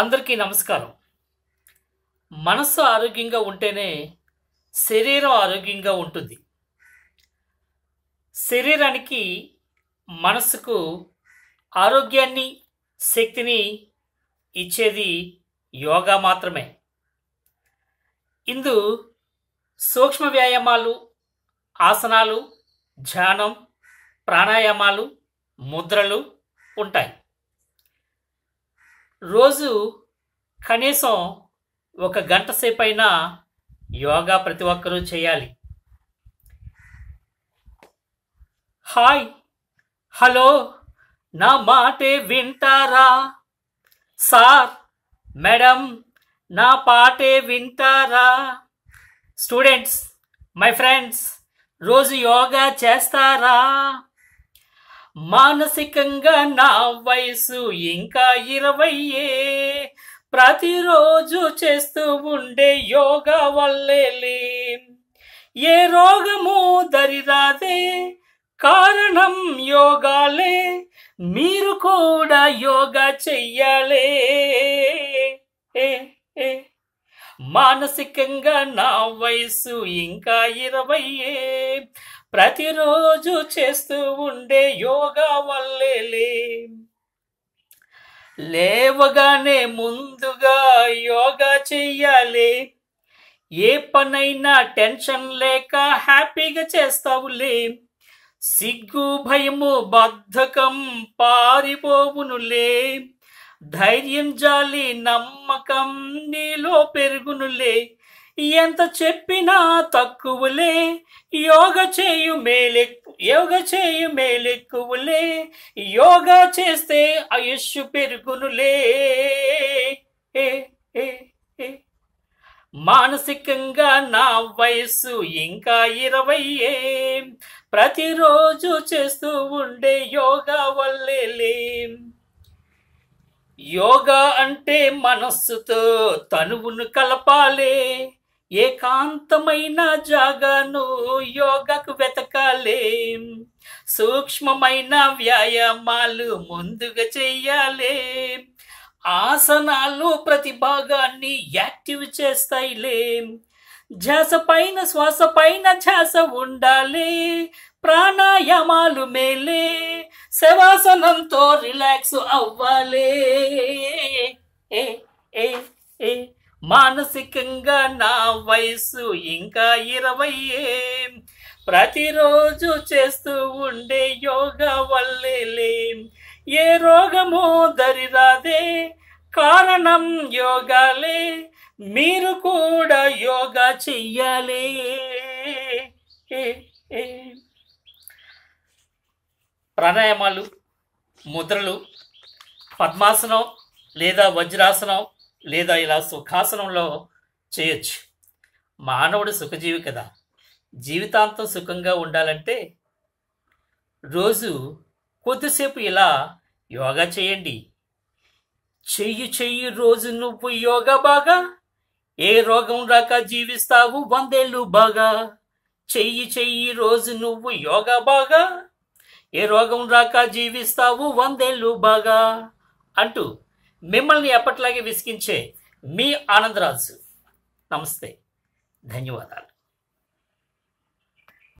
అందరికీ నమస్కారం మనసు ఆరోగ్యంగా ఉంటేనే శరీరం ఆరోగ్యంగా ఉంటుంది శరీరానికి మనసుకు ఆరోగ్యాన్ని శక్తిని ఇచ్చేది యోగా మాత్రమే ఇందు సూక్ష్మ వ్యాయామాలు ఆసనాలు ధ్యానం ప్రాణాయామాలు ముద్రలు ఉంటాయి రోజు కనీసం ఒక గంట సేపైనా యోగా ప్రతి ఒక్కరూ చేయాలి హాయ్ హలో నా మాటే వింటారా సార్ మేడం నా పాటే వింటారా స్టూడెంట్స్ మై ఫ్రెండ్స్ రోజు యోగా చేస్తారా మానసికంగా నా వయసు ఇంకా ఇరవయ్యే ప్రతిరోజు చేస్తూ ఉండే యోగ వల్లే ఏ రోగము దరిరాదే కారణం యోగాలే మీరు కూడా యోగా చెయ్యాలే మానసికంగా నా వయసు ఇంకా ఇరవయ్యే ప్రతిరోజు చేస్తూ ఉండే యోగా వల్లే లేవగానే ముందుగా యోగా చెయ్యాలి ఏ పనైనా టెన్షన్ లేక హ్యాపీగా చేస్తావులే సిగ్గు భయము బద్ధకం పారిపోవునులే ధైర్యం జాలి నమ్మకం నీలో పెరుగునులే ఎంత చెప్పినా తక్కువలే యోగ చేయు మేలెక్కు యోగ చేయు మేలెక్కువలే యోగా చేస్తే ఆయుష్ పెరుగునులే మానసికంగా నా వయస్సు ఇంకా ఇరవై ఏం ప్రతిరోజు చేస్తూ ఉండే యోగా వల్లే యోగా అంటే మనస్సుతో తనువును కలపాలే ఏకాంతమైన జాగను యోగకు వెతకాలేం సూక్ష్మమైన వ్యాయామాలు ముందుగా చెయ్యాలే ఆసనాలు ప్రతి భాగాన్ని యాక్టివ్ చేస్తాయిలే ధ్యాస పైన శ్వాస పైన ధ్యాస ఉండాలి ప్రాణాయామాలు మేలే శవాసనంతో రిలాక్స్ అవ్వాలి ఏ ఏ ఏ మానసికంగా నా వయసు ఇంకా ఇరవయే ప్రతిరోజు చేస్తూ ఉండే యోగా వల్లే ఏ రోగమో దరిరాదే కారణం యోగాలే మీరు కూడా యోగా చెయ్యాలి ప్రాణాయామాలు ముద్రలు పద్మాసనం లేదా వజ్రాసనం లేదా ఇలా సుఖాసనంలో చేయొచ్చు మానవుడు సుఖజీవి కదా జీవితాంతం సుఖంగా ఉండాలంటే రోజు కొద్దిసేపు ఇలా యోగా చేయండి చెయ్యి చెయ్యి రోజు నువ్వు యోగా బాగా ఏ రోగం రాక జీవిస్తావు వందేళ్ళు బాగా చెయ్యి చెయ్యి రోజు నువ్వు యోగా బాగా ఏ రోగం రాక జీవిస్తావు వందేళ్ళు బాగా అంటూ మిమ్మల్ని ఎప్పట్లాగే విసిగించే మీ ఆనందరాజు నమస్తే ధన్యవాదాలు